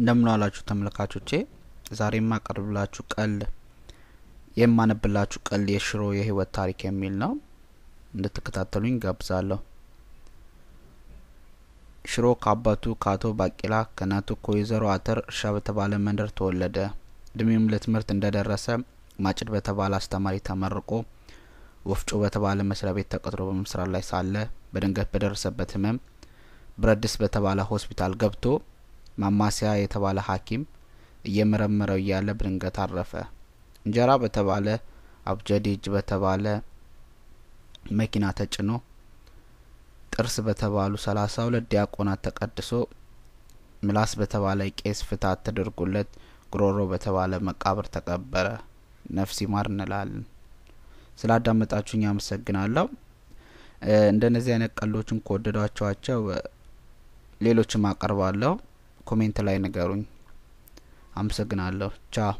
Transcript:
እንደምን ዋላችሁ ተመልካቾቼ። ዛሬ የማቀርብላችሁ ቀል የማነብላችሁ ቀል የሽሮ የህይወት ታሪክ የሚል ነው። እንድትከታተሉኝ ጋብዛለሁ። ሽሮ ከአባቱ ከአቶ ባቂላ ከናቱ ከወይዘሮ አተር እርሻ በተባለ መንደር ተወለደ። እድሜውም ለትምህርት እንደደረሰ ማጭድ በተባለ አስተማሪ ተመርቆ ወፍጮ በተባለ መስሪያ ቤት ተቀጥሮ በመስራት ላይ ሳለ በድንገት በደረሰበት ህመም ብረት ድስት በተባለ ሆስፒታል ገብቶ ማማሲያ የተባለ ሐኪም እየመረመረው እያለ በድንገት አረፈ። እንጀራ በተባለ አብጀዴጅ በተባለ መኪና ተጭኖ ጥርስ በተባሉ ሰላሳ ሁለት ዲያቆናት ተቀድሶ ምላስ በተባለ ቄስ ፍታት ተደርጎለት ጉሮሮ በተባለ መቃብር ተቀበረ። ነፍስ ይማር እንላለን። ስላዳመጣችሁኝ አመሰግናለሁ። እንደነዚህ አይነት ቀሎችን ከወደዷቸዋቸው ሌሎችም አቀርባለሁ። ኮሜንት ላይ ንገሩኝ። አመሰግናለሁ። ቻው።